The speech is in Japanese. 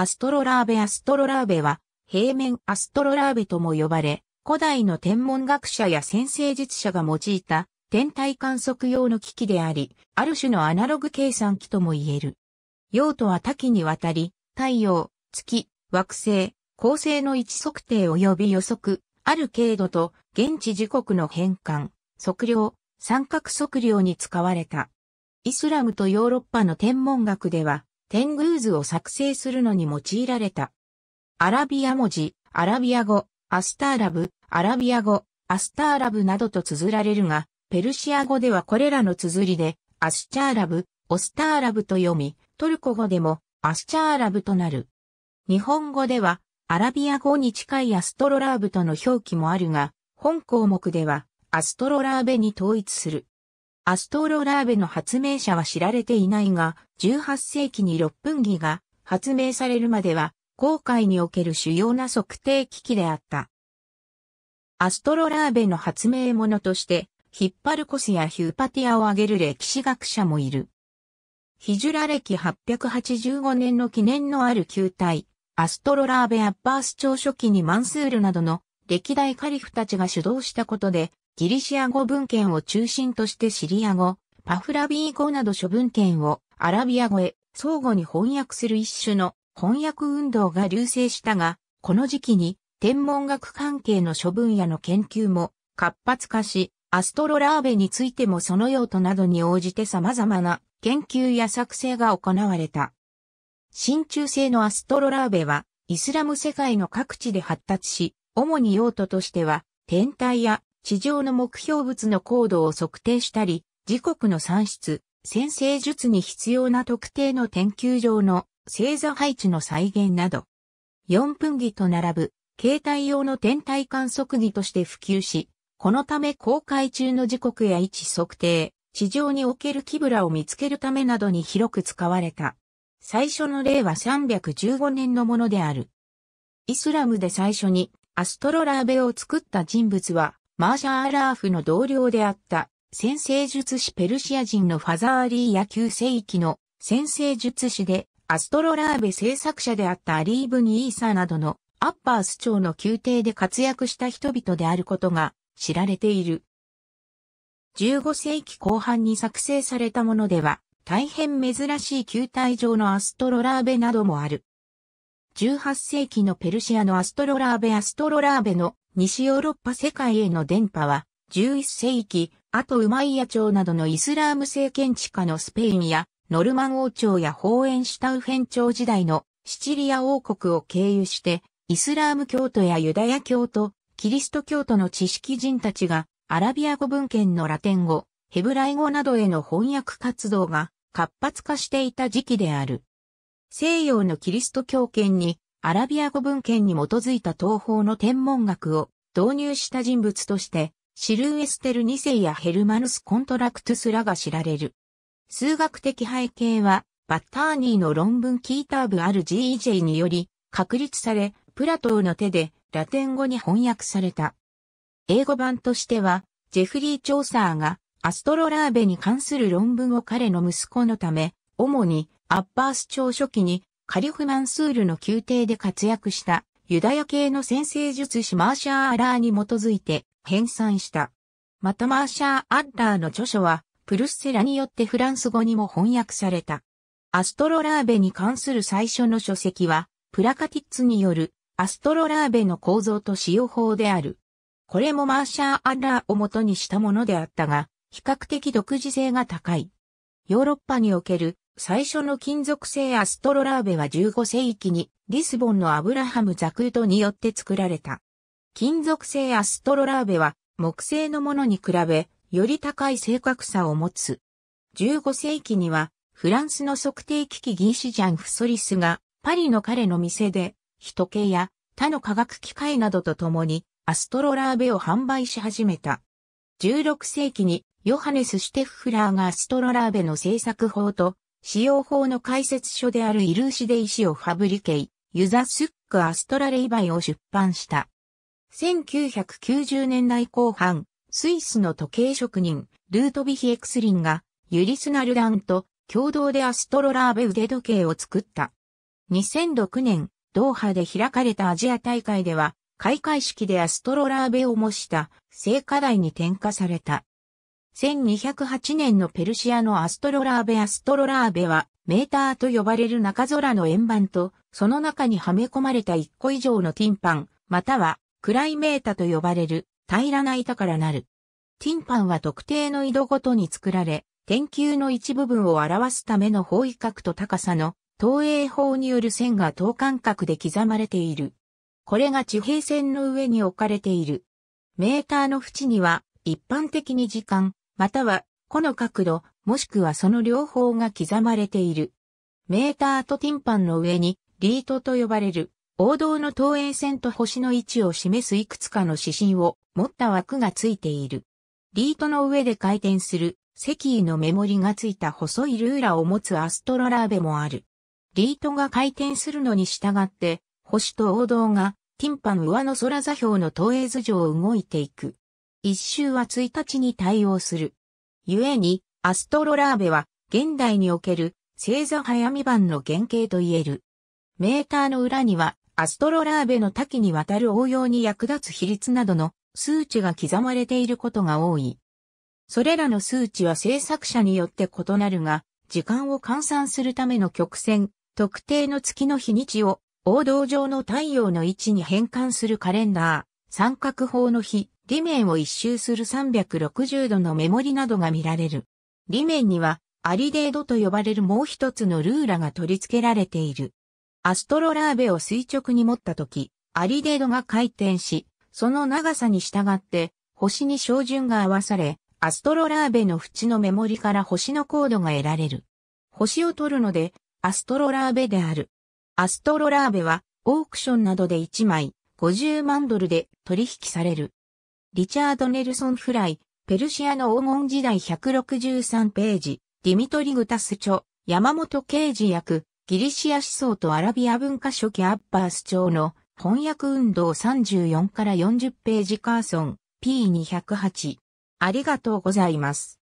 アストロラーベアストロラーベは、平面アストロラーベとも呼ばれ、古代の天文学者や先生術者が用いた天体観測用の機器であり、ある種のアナログ計算機とも言える。用途は多岐にわたり、太陽、月、惑星、恒星の位置測定及び予測、ある程度と現地時刻の変換、測量、三角測量に使われた。イスラムとヨーロッパの天文学では、天宮図を作成するのに用いられた。アラビア文字、アラビア語、アスターラブ、アラビア語、アスターラブなどと綴られるが、ペルシア語ではこれらの綴りで、アスチャーラブ、オスターラブと読み、トルコ語でもアスチャーラブとなる。日本語では、アラビア語に近いアストロラーブとの表記もあるが、本項目では、アストロラーベに統一する。アストロラーベの発明者は知られていないが、18世紀に六分儀が発明されるまでは、航海における主要な測定機器であった。アストロラーベの発明者として、ヒッパルコスやヒューパティアを挙げる歴史学者もいる。ヒジュラ歴885年の記念のある球体、アストロラーベ・アッバース朝初期にマンスールなどの歴代カリフたちが主導したことで、ギリシア語文献を中心としてシリア語、パフラビー語など諸文献をアラビア語へ相互に翻訳する一種の翻訳運動が流星したが、この時期に天文学関係の諸分野の研究も活発化し、アストロラーベについてもその用途などに応じて様々な研究や作成が行われた。新中世のアストロラーベはイスラム世界の各地で発達し、主に用途としては天体や地上の目標物の高度を測定したり、時刻の算出、先生術に必要な特定の研究上の星座配置の再現など、4分儀と並ぶ、携帯用の天体観測儀として普及し、このため公開中の時刻や位置測定、地上におけるキブラを見つけるためなどに広く使われた。最初の例は315年のものである。イスラムで最初にアストロラーベを作った人物はマーシャー・アラーフの同僚であった先生術師ペルシア人のファザーリーや球世紀の先生術師でアストロラーベ製作者であったアリーブニーサなどのアッパース町の宮廷で活躍した人々であることが知られている。15世紀後半に作成されたものでは大変珍しい球体上のアストロラーベなどもある。18世紀のペルシアのアストロラーベアストロラーベの西ヨーロッパ世界への電波は、11世紀、あとウマイヤ朝などのイスラーム政権地下のスペインや、ノルマン王朝やホーエンシュタウフェン朝時代のシチリア王国を経由して、イスラーム教徒やユダヤ教徒、キリスト教徒の知識人たちが、アラビア語文献のラテン語、ヘブライ語などへの翻訳活動が活発化していた時期である。西洋のキリスト教圏にアラビア語文献に基づいた東方の天文学を導入した人物として、シルウエステル2世やヘルマヌス・コントラクトゥスらが知られる。数学的背景は、バッターニーの論文キーターブある GEJ により、確立され、プラトーの手でラテン語に翻訳された。英語版としては、ジェフリー・チョーサーがアストロラーベに関する論文を彼の息子のため、主にアッバース朝初期にカリフ・マンスールの宮廷で活躍したユダヤ系の先生術師マーシャー・アラーに基づいて編纂した。またマーシャー・アッラーの著書はプルッセラによってフランス語にも翻訳された。アストロラーベに関する最初の書籍はプラカティッツによるアストロラーベの構造と使用法である。これもマーシャー・アッラーをもとにしたものであったが、比較的独自性が高い。ヨーロッパにおける最初の金属製アストロラーベは15世紀にリスボンのアブラハム・ザクートによって作られた。金属製アストロラーベは木製のものに比べより高い正確さを持つ。15世紀にはフランスの測定機器ギン・シジャン・フソリスがパリの彼の店で人系や他の科学機械などと共にアストロラーベを販売し始めた。16世紀にヨハネス・シュテッフラーがアストロラーベの製作法と使用法の解説書であるイルーシデイシオファブリケイ、ユザスックアストラレイバイを出版した。1990年代後半、スイスの時計職人、ルートビヒエクスリンが、ユリスナルダンと共同でアストロラーベ腕時計を作った。2006年、ドーハで開かれたアジア大会では、開会式でアストロラーベを模した聖火台に点火された。1208年のペルシアのアストロラーベアストロラーベはメーターと呼ばれる中空の円盤とその中にはめ込まれた1個以上のティンパンまたはクライメータと呼ばれる平らな板からなる。ティンパンは特定の井戸ごとに作られ天球の一部分を表すための方位角と高さの投影法による線が等間隔で刻まれている。これが地平線の上に置かれている。メーターの縁には一般的に時間、または、この角度、もしくはその両方が刻まれている。メーターとティンパンの上に、リートと呼ばれる、王道の投影線と星の位置を示すいくつかの指針を持った枠がついている。リートの上で回転する、石位の目盛りがついた細いルーラを持つアストロラーベもある。リートが回転するのに従って、星と王道が、ティンパン上の空座標の投影図上を動いていく。一周は1日に対応する。故に、アストロラーベは、現代における、星座早見版の原型と言える。メーターの裏には、アストロラーベの多岐にわたる応用に役立つ比率などの数値が刻まれていることが多い。それらの数値は制作者によって異なるが、時間を換算するための曲線、特定の月の日にちを、王道上の太陽の位置に変換するカレンダー。三角法の火、地面を一周する360度の目盛りなどが見られる。地面には、アリデードと呼ばれるもう一つのルーラが取り付けられている。アストロラーベを垂直に持った時、アリデードが回転し、その長さに従って、星に照準が合わされ、アストロラーベの縁の目盛りから星の高度が得られる。星を取るので、アストロラーベである。アストロラーベは、オークションなどで1枚、50万ドルで取引される。リチャード・ネルソン・フライ、ペルシアの黄金時代163ページ、ディミトリ・グタス著、山本刑事役、ギリシア思想とアラビア文化初期アッバース著の翻訳運動34から40ページカーソン、P208。ありがとうございます。